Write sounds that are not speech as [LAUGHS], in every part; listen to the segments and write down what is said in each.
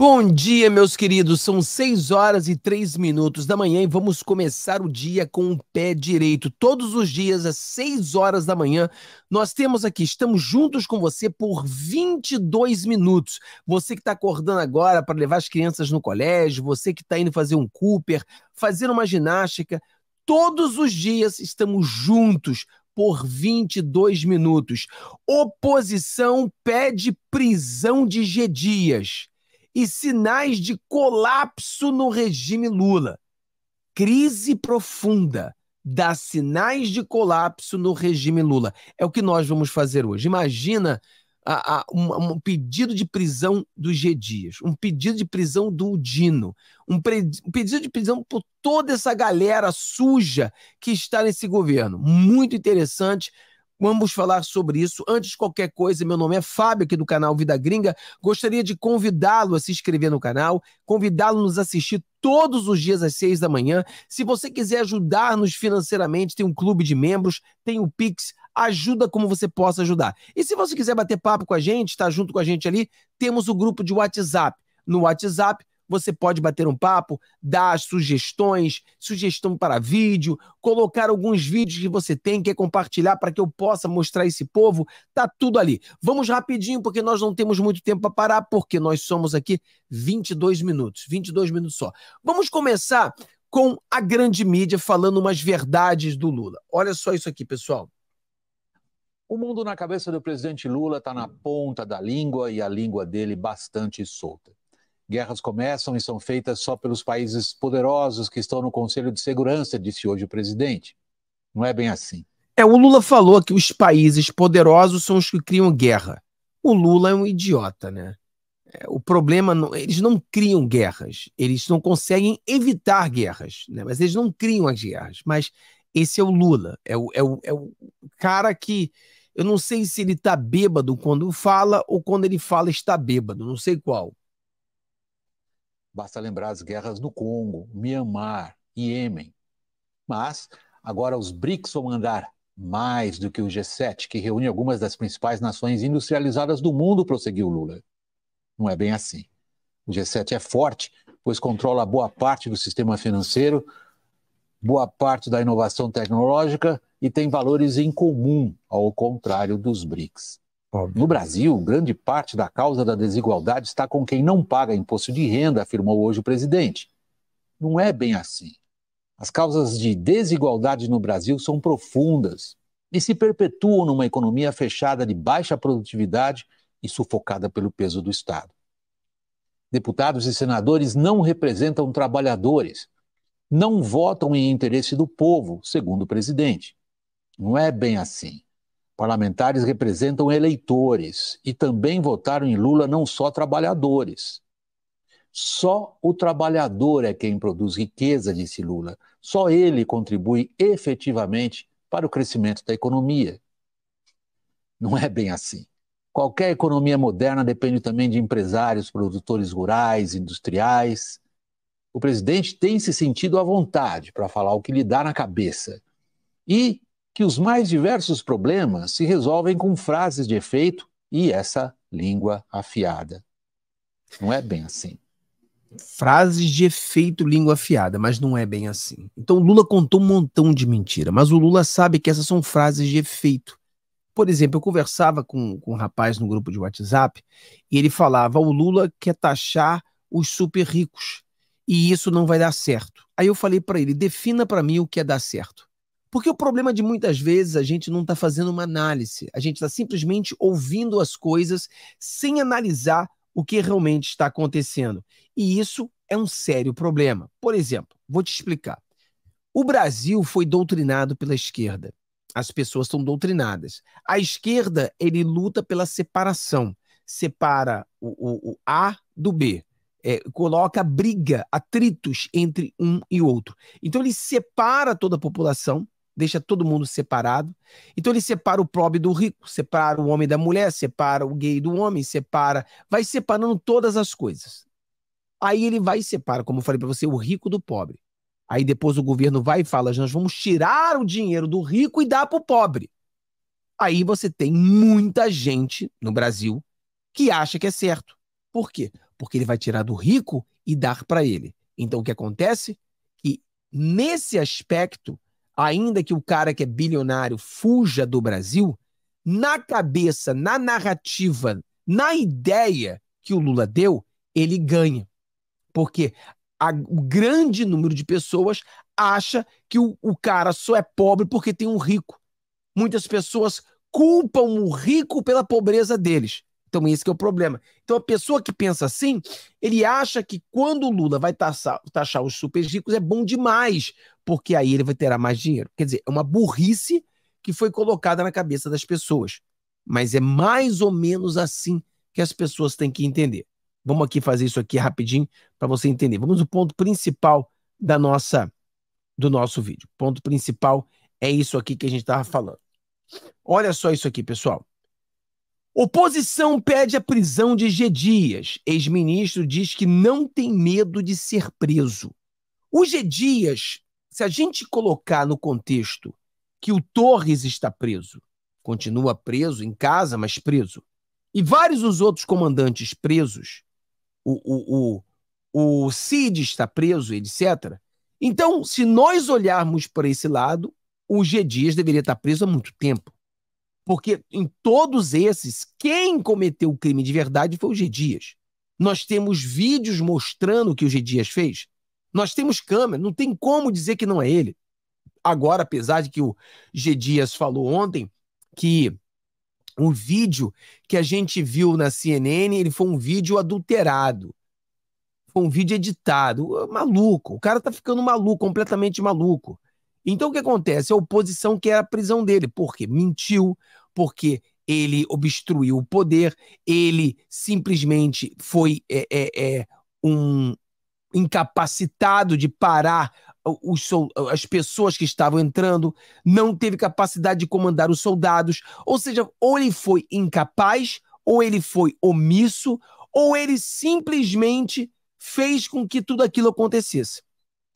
Bom dia, meus queridos. São 6 horas e 3 minutos da manhã e vamos começar o dia com o pé direito. Todos os dias, às 6 horas da manhã, nós temos aqui, estamos juntos com você por 22 minutos. Você que está acordando agora para levar as crianças no colégio, você que está indo fazer um Cooper, fazer uma ginástica. Todos os dias estamos juntos por 22 minutos. Oposição pede prisão de G. Dias e sinais de colapso no regime Lula. Crise profunda dá sinais de colapso no regime Lula. É o que nós vamos fazer hoje. Imagina a, a, um, um, pedido de prisão do G. Dias, um pedido de prisão do Dino, um, pre, um pedido de prisão por toda essa galera suja que está nesse governo. Muito interessante. Vamos falar sobre isso. Antes de qualquer coisa, meu nome é Fábio, aqui do canal Vida Gringa. Gostaria de convidá-lo a se inscrever no canal, convidá-lo a nos assistir todos os dias às seis da manhã. Se você quiser ajudar-nos financeiramente, tem um clube de membros, tem o um Pix, ajuda como você possa ajudar. E se você quiser bater papo com a gente, estar tá junto com a gente ali, temos o grupo de WhatsApp. No WhatsApp, você pode bater um papo, dar sugestões, sugestão para vídeo, colocar alguns vídeos que você tem, quer compartilhar para que eu possa mostrar esse povo, tá tudo ali. Vamos rapidinho, porque nós não temos muito tempo para parar, porque nós somos aqui 22 minutos, 22 minutos só. Vamos começar com a grande mídia falando umas verdades do Lula. Olha só isso aqui, pessoal. O mundo na cabeça do presidente Lula está na ponta da língua e a língua dele bastante solta. Guerras começam e são feitas só pelos países poderosos que estão no Conselho de Segurança, disse hoje o presidente. Não é bem assim. É, o Lula falou que os países poderosos são os que criam guerra. O Lula é um idiota, né? É, o problema, eles não criam guerras, eles não conseguem evitar guerras, né? mas eles não criam as guerras. Mas esse é o Lula, é o, é o, é o cara que. Eu não sei se ele está bêbado quando fala ou quando ele fala está bêbado, não sei qual. Basta lembrar as guerras no Congo, Mianmar, Iêmen. Mas agora os BRICS vão andar mais do que o G7, que reúne algumas das principais nações industrializadas do mundo, prosseguiu Lula. Não é bem assim. O G7 é forte, pois controla boa parte do sistema financeiro, boa parte da inovação tecnológica e tem valores em comum, ao contrário dos BRICS. No Brasil, grande parte da causa da desigualdade está com quem não paga imposto de renda, afirmou hoje o presidente. Não é bem assim. As causas de desigualdade no Brasil são profundas e se perpetuam numa economia fechada de baixa produtividade e sufocada pelo peso do Estado. Deputados e senadores não representam trabalhadores, não votam em interesse do povo, segundo o presidente. Não é bem assim. Parlamentares representam eleitores e também votaram em Lula não só trabalhadores. Só o trabalhador é quem produz riqueza, disse Lula. Só ele contribui efetivamente para o crescimento da economia. Não é bem assim. Qualquer economia moderna depende também de empresários, produtores rurais, industriais. O presidente tem se sentido à vontade para falar o que lhe dá na cabeça. E que os mais diversos problemas se resolvem com frases de efeito e essa língua afiada. Não é bem assim. Frases de efeito língua afiada, mas não é bem assim. Então Lula contou um montão de mentira, mas o Lula sabe que essas são frases de efeito. Por exemplo, eu conversava com, com um rapaz no grupo de WhatsApp e ele falava: o Lula quer taxar os super ricos e isso não vai dar certo. Aí eu falei para ele: defina para mim o que é dar certo. Porque o problema de muitas vezes a gente não está fazendo uma análise, a gente está simplesmente ouvindo as coisas sem analisar o que realmente está acontecendo. E isso é um sério problema. Por exemplo, vou te explicar. O Brasil foi doutrinado pela esquerda. As pessoas estão doutrinadas. A esquerda, ele luta pela separação. Separa o, o, o A do B. É, coloca briga, atritos entre um e outro. Então ele separa toda a população deixa todo mundo separado. Então ele separa o pobre do rico, separa o homem da mulher, separa o gay do homem, separa, vai separando todas as coisas. Aí ele vai e separa, como eu falei para você, o rico do pobre. Aí depois o governo vai e fala: nós vamos tirar o dinheiro do rico e dar para o pobre. Aí você tem muita gente no Brasil que acha que é certo. Por quê? Porque ele vai tirar do rico e dar para ele. Então o que acontece? Que nesse aspecto ainda que o cara que é bilionário fuja do Brasil, na cabeça, na narrativa, na ideia que o Lula deu, ele ganha. Porque a, o grande número de pessoas acha que o, o cara só é pobre porque tem um rico. Muitas pessoas culpam o rico pela pobreza deles. Então, esse que é o problema. Então, a pessoa que pensa assim, ele acha que quando o Lula vai taxar, taxar os super ricos é bom demais, porque aí ele vai ter mais dinheiro. Quer dizer, é uma burrice que foi colocada na cabeça das pessoas. Mas é mais ou menos assim que as pessoas têm que entender. Vamos aqui fazer isso aqui rapidinho para você entender. Vamos ao ponto principal da nossa do nosso vídeo. O ponto principal é isso aqui que a gente estava falando. Olha só isso aqui, pessoal. Oposição pede a prisão de G. Dias. Ex-ministro diz que não tem medo de ser preso. O G. Dias, se a gente colocar no contexto que o Torres está preso, continua preso em casa, mas preso, e vários os outros comandantes presos, o, o, o, o Cid está preso, etc. Então, se nós olharmos para esse lado, o G. Dias deveria estar preso há muito tempo. Porque em todos esses, quem cometeu o crime de verdade foi o G. Dias. Nós temos vídeos mostrando o que o G. Dias fez. Nós temos câmera, não tem como dizer que não é ele. Agora, apesar de que o G. Dias falou ontem que o vídeo que a gente viu na CNN, ele foi um vídeo adulterado. Foi um vídeo editado. Maluco. O cara tá ficando maluco, completamente maluco. Então o que acontece? A oposição quer a prisão dele, porque mentiu, porque ele obstruiu o poder, ele simplesmente foi é, é, é, um incapacitado de parar os, as pessoas que estavam entrando, não teve capacidade de comandar os soldados, ou seja, ou ele foi incapaz, ou ele foi omisso, ou ele simplesmente fez com que tudo aquilo acontecesse.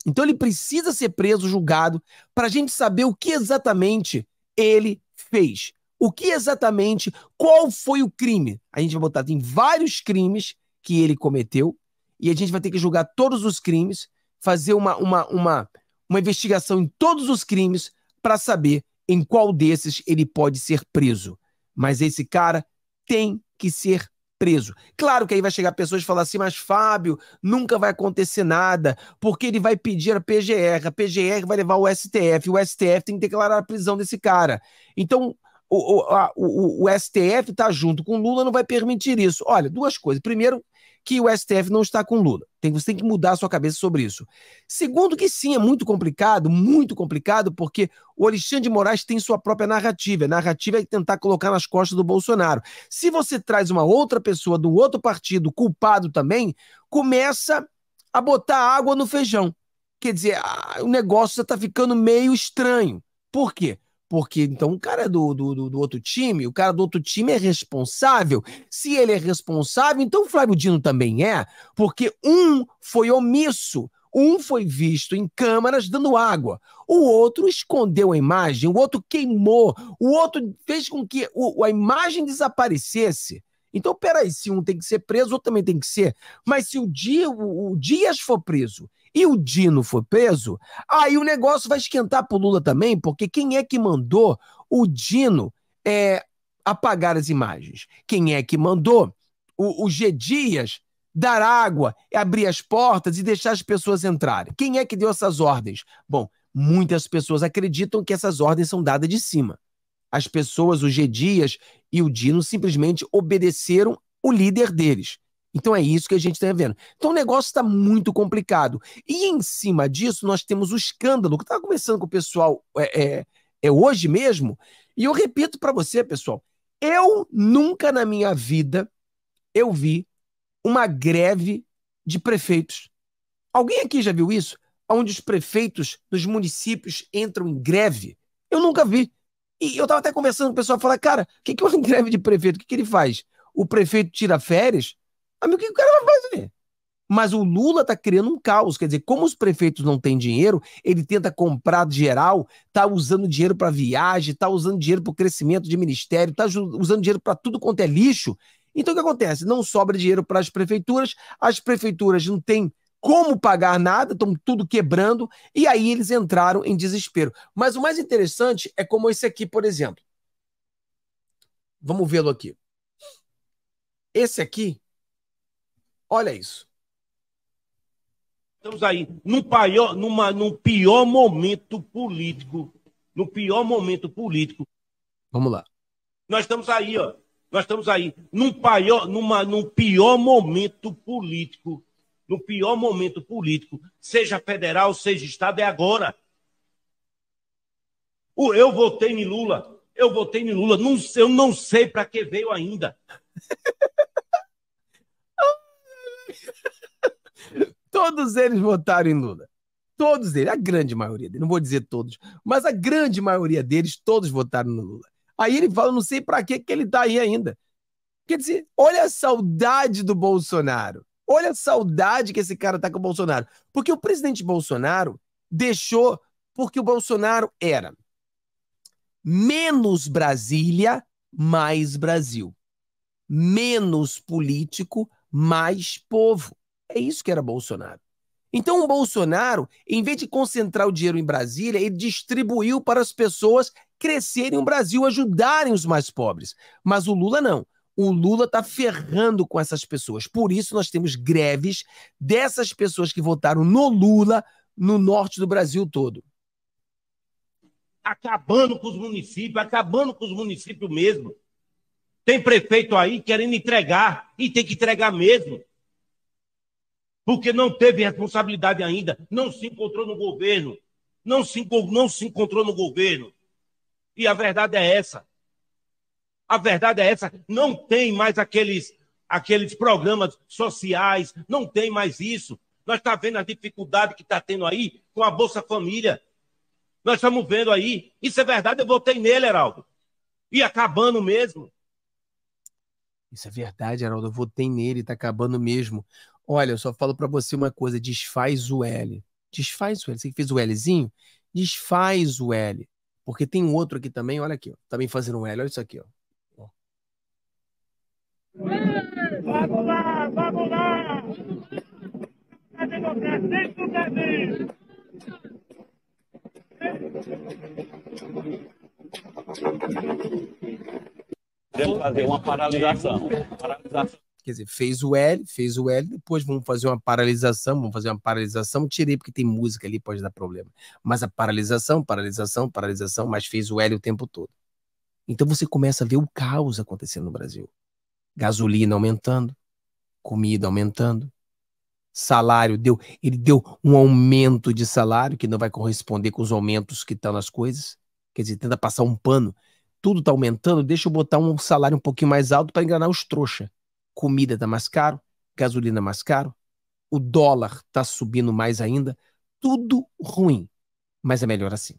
Então ele precisa ser preso, julgado, para a gente saber o que exatamente ele fez o que exatamente, qual foi o crime. A gente vai botar, tem vários crimes que ele cometeu e a gente vai ter que julgar todos os crimes, fazer uma, uma, uma, uma investigação em todos os crimes para saber em qual desses ele pode ser preso. Mas esse cara tem que ser preso. Claro que aí vai chegar pessoas e falar assim, mas Fábio, nunca vai acontecer nada, porque ele vai pedir a PGR, a PGR vai levar o STF, o STF tem que declarar a prisão desse cara. Então, o, o, a, o, o STF está junto com Lula, não vai permitir isso. Olha, duas coisas. Primeiro, que o STF não está com Lula. Tem, você tem que mudar a sua cabeça sobre isso. Segundo, que sim, é muito complicado, muito complicado, porque o Alexandre de Moraes tem sua própria narrativa. A narrativa é tentar colocar nas costas do Bolsonaro. Se você traz uma outra pessoa de um outro partido culpado também, começa a botar água no feijão. Quer dizer, ah, o negócio já está ficando meio estranho. Por quê? Porque então o cara é do, do, do, outro time, o cara do outro time é responsável. Se ele é responsável, então o Flávio Dino também é, porque um foi omisso, um foi visto em câmaras dando água, o outro escondeu a imagem, o outro queimou, o outro fez com que o, a imagem desaparecesse. Então, peraí, se um tem que ser preso, o outro também tem que ser. Mas se o, dia, o, o Dias for preso e o Dino foi preso, aí o negócio vai esquentar pro Lula também, porque quem é que mandou o Dino é, apagar as imagens? Quem é que mandou o, o G. Dias dar água, abrir as portas e deixar as pessoas entrarem? Quem é que deu essas ordens? Bom, muitas pessoas acreditam que essas ordens são dadas de cima. As pessoas, o G. Dias e o Dino, simplesmente obedeceram o líder deles. Então é isso que a gente está vendo. Então o negócio está muito complicado. E em cima disso, nós temos o escândalo, que estava conversando com o pessoal é, é, é hoje mesmo. E eu repito para você, pessoal, eu nunca na minha vida eu vi uma greve de prefeitos. Alguém aqui já viu isso? Onde os prefeitos dos municípios entram em greve? Eu nunca vi. E eu estava até conversando com o pessoal, falar, cara, o que, que é uma [LAUGHS] greve de prefeito? O que, que ele faz? O prefeito tira férias? Amigo, o que o cara vai fazer? Mas o Lula está criando um caos. Quer dizer, como os prefeitos não têm dinheiro, ele tenta comprar geral, tá usando dinheiro para viagem, tá usando dinheiro para o crescimento de ministério, tá usando dinheiro para tudo quanto é lixo. Então o que acontece? Não sobra dinheiro para as prefeituras, as prefeituras não têm como pagar nada, estão tudo quebrando, e aí eles entraram em desespero. Mas o mais interessante é como esse aqui, por exemplo. Vamos vê-lo aqui. Esse aqui Olha isso. Estamos aí num, paior, numa, num pior momento político. No pior momento político. Vamos lá. Nós estamos aí, ó. Nós estamos aí num pior, numa, num pior momento político. No pior momento político, seja federal, seja estado, é agora. Eu votei em Lula. Eu votei em Lula. Não, eu não sei para que veio ainda. [LAUGHS] [LAUGHS] Todos eles votaram em Lula. Todos eles, a grande maioria deles, não vou dizer todos, mas a grande maioria deles, todos votaram no Lula. Aí ele fala, não sei para que ele tá aí ainda. Quer dizer, olha a saudade do Bolsonaro. Olha a saudade que esse cara tá com o Bolsonaro. Porque o presidente Bolsonaro deixou porque o Bolsonaro era menos Brasília, mais Brasil. Menos político, mais povo. É isso que era Bolsonaro. Então, o Bolsonaro, em vez de concentrar o dinheiro em Brasília, ele distribuiu para as pessoas crescerem o Brasil, ajudarem os mais pobres. Mas o Lula não. O Lula está ferrando com essas pessoas. Por isso, nós temos greves dessas pessoas que votaram no Lula no norte do Brasil todo. Acabando com os municípios, acabando com os municípios mesmo. Tem prefeito aí querendo entregar, e tem que entregar mesmo. Porque não teve responsabilidade ainda, não se encontrou no governo, não se, não se encontrou no governo. E a verdade é essa. A verdade é essa, não tem mais aqueles aqueles programas sociais, não tem mais isso. Nós estamos tá vendo a dificuldade que está tendo aí com a Bolsa Família. Nós estamos vendo aí. Isso é verdade, eu votei nele, Heraldo. E acabando mesmo. Isso é verdade, Haroldo. Eu votei nele, tá acabando mesmo. Olha, eu só falo para você uma coisa: desfaz o L. Desfaz o L. Você que fez o Lzinho? Desfaz o L. Porque tem um outro aqui também, olha aqui, ó. Também tá fazendo um L, olha isso aqui, ó. Vamos lá, vamos lá! A democracia sempre é Brasil! fazer uma paralisação. paralisação. Quer dizer, fez o L, fez o L, depois vamos fazer uma paralisação, vamos fazer uma paralisação, tirei porque tem música ali, pode dar problema. Mas a paralisação, paralisação, paralisação, mas fez o L o tempo todo. Então você começa a ver o caos acontecendo no Brasil. Gasolina aumentando, comida aumentando, salário deu, ele deu um aumento de salário que não vai corresponder com os aumentos que estão tá nas coisas. Quer dizer, tenta passar um pano tudo tá aumentando, deixa eu botar um salário um pouquinho mais alto para enganar os trouxa. Comida tá mais caro, gasolina mais caro, o dólar tá subindo mais ainda, tudo ruim, mas é melhor assim.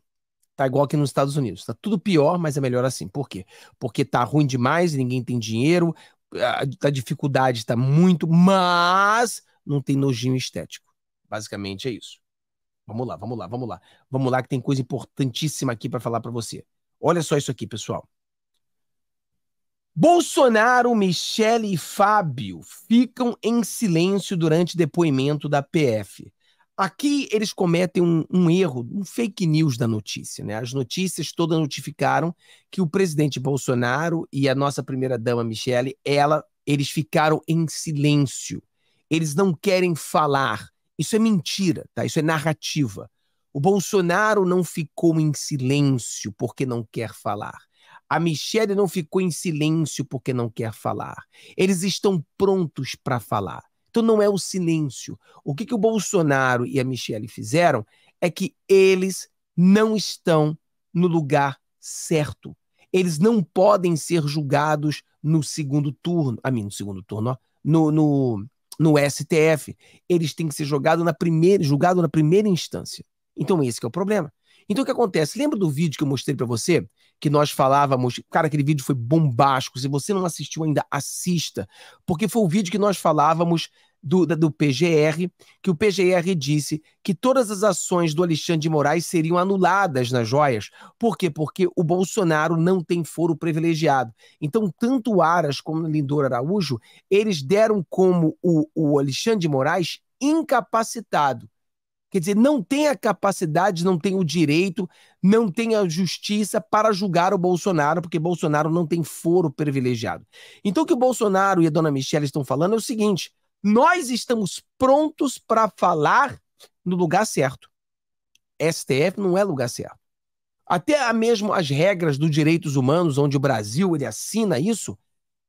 Tá igual aqui nos Estados Unidos, tá tudo pior, mas é melhor assim. Por quê? Porque tá ruim demais, ninguém tem dinheiro, a, dificuldade está muito, mas não tem nojinho estético. Basicamente é isso. Vamos lá, vamos lá, vamos lá. Vamos lá que tem coisa importantíssima aqui para falar para você. Olha só isso aqui, pessoal. Bolsonaro, Michele e Fábio ficam em silêncio durante depoimento da PF. Aqui eles cometem um, um, erro, um fake news da notícia. Né? As notícias todas notificaram que o presidente Bolsonaro e a nossa primeira-dama Michele, ela, eles ficaram em silêncio. Eles não querem falar. Isso é mentira, tá? Isso é narrativa. O Bolsonaro não ficou em silêncio porque não quer falar. A Michelle não ficou em silêncio porque não quer falar. Eles estão prontos para falar. Então não é o silêncio. O que, que o Bolsonaro e a Michelle fizeram é que eles não estão no lugar certo. Eles não podem ser julgados no segundo turno. A mim, no segundo turno, ó, no, no, no STF. Eles têm que ser julgados na primeira, julgado na primeira instância. Então esse é o problema. Então o que acontece? Lembra do vídeo que eu mostrei para você? Que nós falávamos, cara, aquele vídeo foi bombástico. Se você não assistiu ainda, assista. Porque foi o vídeo que nós falávamos do, do PGR, que o PGR disse que todas as ações do Alexandre de Moraes seriam anuladas nas joias. Por quê? Porque o Bolsonaro não tem foro privilegiado. Então, tanto Aras como Lindor Araújo, eles deram como o, o Alexandre de Moraes incapacitado. Quer dizer, não tem a capacidade, não tem o direito, não tem a justiça para julgar o Bolsonaro, porque Bolsonaro não tem foro privilegiado. Então, o que o Bolsonaro e a dona Michelle estão falando é o seguinte: nós estamos prontos para falar no lugar certo. STF não é lugar certo. Até mesmo as regras dos direitos humanos, onde o Brasil ele assina isso,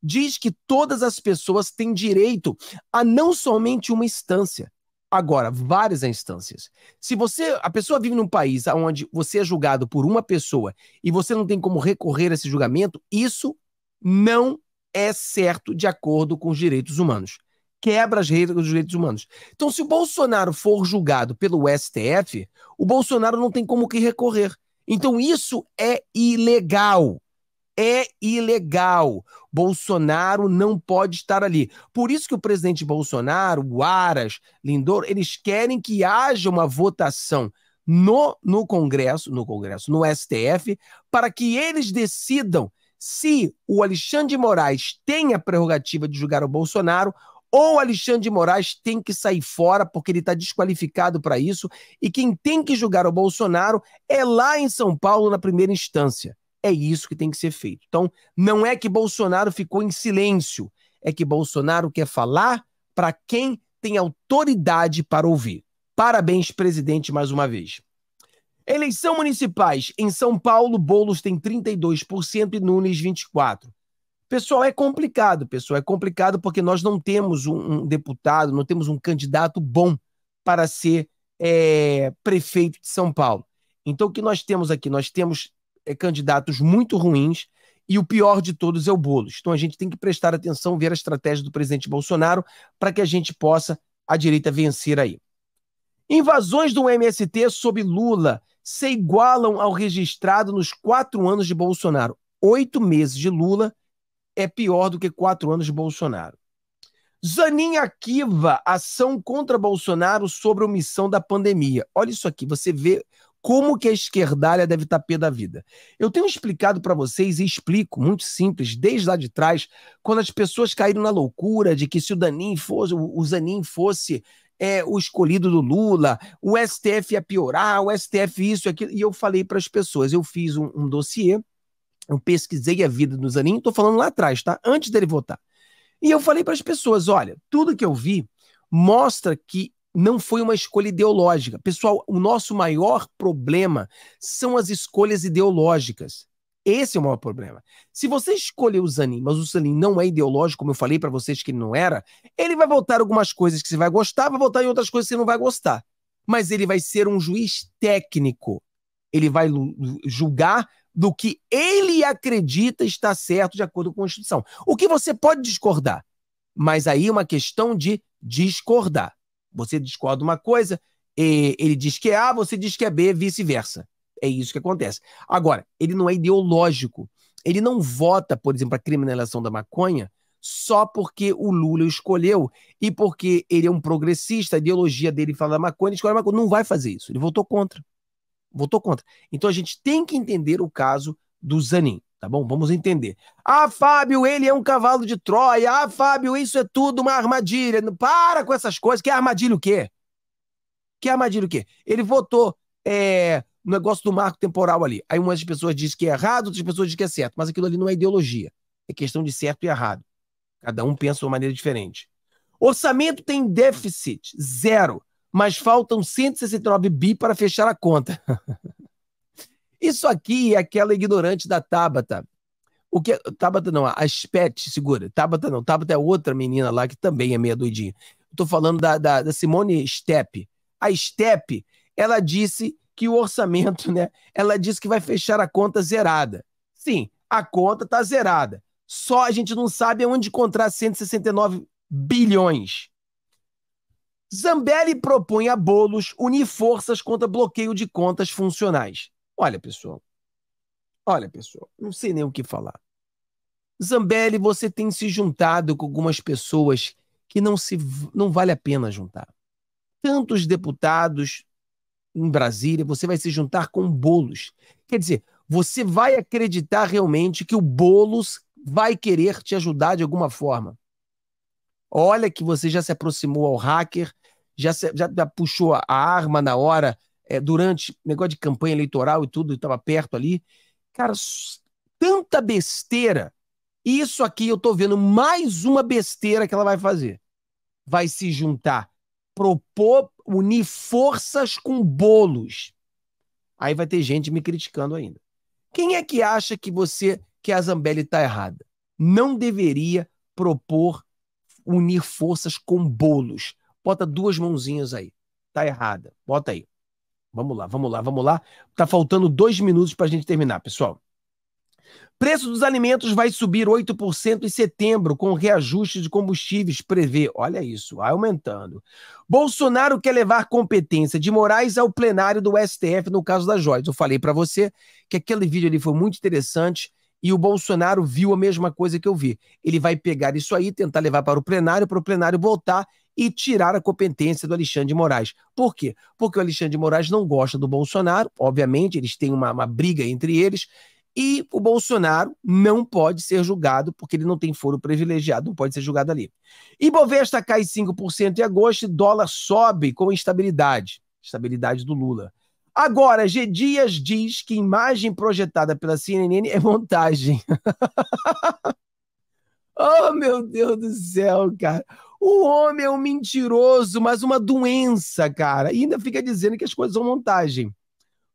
diz que todas as pessoas têm direito a não somente uma instância, Agora, várias instâncias. Se você, a pessoa vive num país onde você é julgado por uma pessoa e você não tem como recorrer a esse julgamento, isso não é certo de acordo com os direitos humanos. Quebra as regras dos direitos humanos. Então, se o Bolsonaro for julgado pelo STF, o Bolsonaro não tem como que recorrer. Então, isso é ilegal é ilegal. Bolsonaro não pode estar ali. Por isso que o presidente Bolsonaro, o Aras, Lindor, eles querem que haja uma votação no, no Congresso, no Congresso, no STF, para que eles decidam se o Alexandre de Moraes tem a prerrogativa de julgar o Bolsonaro ou Alexandre de Moraes tem que sair fora porque ele está desqualificado para isso e quem tem que julgar o Bolsonaro é lá em São Paulo na primeira instância. É isso que tem que ser feito. Então, não é que Bolsonaro ficou em silêncio, é que Bolsonaro quer falar para quem tem autoridade para ouvir. Parabéns, presidente, mais uma vez. Eleição municipais. Em São Paulo, Bolos tem 32% e Nunes 24%. Pessoal, é complicado, pessoal. É complicado porque nós não temos um, um deputado, não temos um candidato bom para ser é, prefeito de São Paulo. Então, o que nós temos aqui? Nós temos é candidatos muito ruins e o pior de todos é o Boulos. Então a gente tem que prestar atenção, ver a estratégia do presidente Bolsonaro para que a gente possa, a direita, vencer aí. Invasões do MST sob Lula se igualam ao registrado nos quatro anos de Bolsonaro. Oito meses de Lula é pior do que quatro anos de Bolsonaro. Zanin arquiva ação contra Bolsonaro sobre omissão da pandemia. Olha isso aqui, você vê como que a esquerdalha deve estar tá pé da vida. Eu tenho explicado para vocês e explico, muito simples, desde lá de trás, quando as pessoas caíram na loucura de que se o Danin fosse, o Zanin fosse é, o escolhido do Lula, o STF ia piorar, o STF isso e aquilo. E eu falei para as pessoas, eu fiz um, um dossiê, eu pesquisei a vida do Zanin, estou falando lá atrás, tá? Antes dele votar. E eu falei para as pessoas, olha, tudo que eu vi mostra que não foi uma escolha ideológica. Pessoal, o nosso maior problema são as escolhas ideológicas. Esse é o maior problema. Se você escolher o Zanin, mas o Zanin não é ideológico, como eu falei para vocês que ele não era, ele vai voltar algumas coisas que você vai gostar, vai voltar em outras coisas que você não vai gostar. Mas ele vai ser um juiz técnico. Ele vai julgar do que ele acredita está certo de acordo com a Constituição. O que você pode discordar, mas aí é uma questão de discordar. Você discorda uma coisa, é, ele diz que é A, você diz que é B, vice-versa. É isso que acontece. Agora, ele não é ideológico. Ele não vota, por exemplo, a criminalização da maconha só porque o Lula escolheu e porque ele é um progressista, a ideologia dele fala da maconha, ele escolhe a maconha. Não vai fazer isso. Ele votou contra. Votou contra. Então a gente tem que entender o caso do Zanin tá bom? Vamos entender. Ah, Fábio, ele é um cavalo de Troia. Ah, Fábio, isso é tudo uma armadilha. Para com essas coisas. Que armadilha o quê? Que armadilha o quê? Ele votou é, no negócio do marco temporal ali. Aí umas pessoas dizem que é errado, outras pessoas dizem que é certo. Mas aquilo ali não é ideologia. É questão de certo e errado. Cada um pensa de uma maneira diferente. Orçamento tem déficit zero, mas faltam 169 bi para fechar a conta. [LAUGHS] Isso aqui é aquela ignorante da Tabata. O que é, Tabata não, a Spet segura. Tabata não, Tabata é outra menina lá que também é meia doidinha. Estou falando da, da, da Simone Stepp. A Stepp, ela disse que o orçamento, né? Ela disse que vai fechar a conta zerada. Sim, a conta tá zerada. Só a gente não sabe onde encontrar 169 bilhões. Zambelli propõe a bolos unir forças contra bloqueio de contas funcionais. Olha, pessoal. Olha, pessoal, não sei nem o que falar. Zambelli, você tem se juntado com algumas pessoas que não se não vale a pena juntar. Tantos deputados em Brasília, você vai se juntar com bolos. Quer dizer, você vai acreditar realmente que o bolos vai querer te ajudar de alguma forma. Olha que você já se aproximou ao hacker, já, se, já, já puxou a arma na hora é, durante negócio de campanha eleitoral e tudo, estava perto ali. Cara, tanta besteira. isso aqui eu tô vendo mais uma besteira que ela vai fazer. Vai se juntar, propor, unir forças com bolos. Aí vai ter gente me criticando ainda. Quem é que acha que você, que a Zambelli está errada? Não deveria propor unir forças com bolos. Bota duas mãozinhas aí. Tá errada. Bota aí. Vamos lá, vamos lá, vamos lá. Tá faltando dois minutos para a gente terminar, pessoal. Preço dos alimentos vai subir 8% em setembro, com reajuste de combustíveis, prevê. Olha isso, vai aumentando. Bolsonaro quer levar competência de Moraes ao plenário do STF no caso das joias. Eu falei para você que aquele vídeo ali foi muito interessante e o Bolsonaro viu a mesma coisa que eu vi. Ele vai pegar isso aí, tentar levar para o plenário, para o plenário voltar e tirar a competência do Alexandre de Moraes. Por quê? Porque o Alexandre de Moraes não gosta do Bolsonaro, obviamente, eles têm uma, uma briga entre eles, e o Bolsonaro não pode ser julgado, porque ele não tem foro privilegiado, não pode ser julgado ali. E Ibovespa cai 5% em agosto, dólar sobe com instabilidade, estabilidade do Lula. Agora, G. Dias diz que imagem projetada pela CNN é montagem. [LAUGHS] oh, meu Deus do céu, cara. O homem é um mentiroso, mas uma doença, cara. E ainda fica dizendo que as coisas são montagem.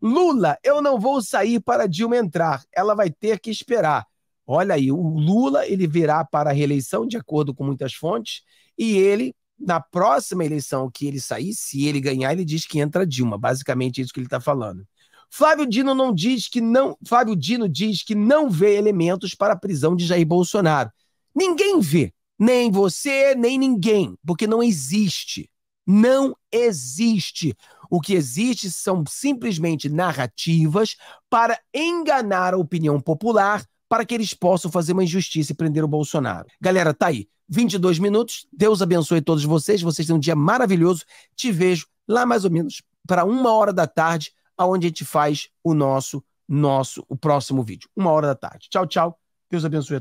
Lula, eu não vou sair para Dilma entrar. Ela vai ter que esperar. Olha aí, o Lula ele virá para a reeleição, de acordo com muitas fontes, e ele, na próxima eleição que ele sair, se ele ganhar, ele diz que entra Dilma. Basicamente é isso que ele está falando. Flávio Dino não diz que não. Flávio Dino diz que não vê elementos para a prisão de Jair Bolsonaro. Ninguém vê. Nem você, nem ninguém, porque não existe. Não existe. O que existe são simplesmente narrativas para enganar a opinião popular para que eles possam fazer uma injustiça e prender o Bolsonaro. Galera, tá aí. 22 minutos. Deus abençoe todos vocês. Vocês têm um dia maravilhoso. Te vejo lá mais ou menos para uma hora da tarde, aonde a gente faz o nosso, nosso, o próximo vídeo. Uma hora da tarde. Tchau, tchau. Deus abençoe.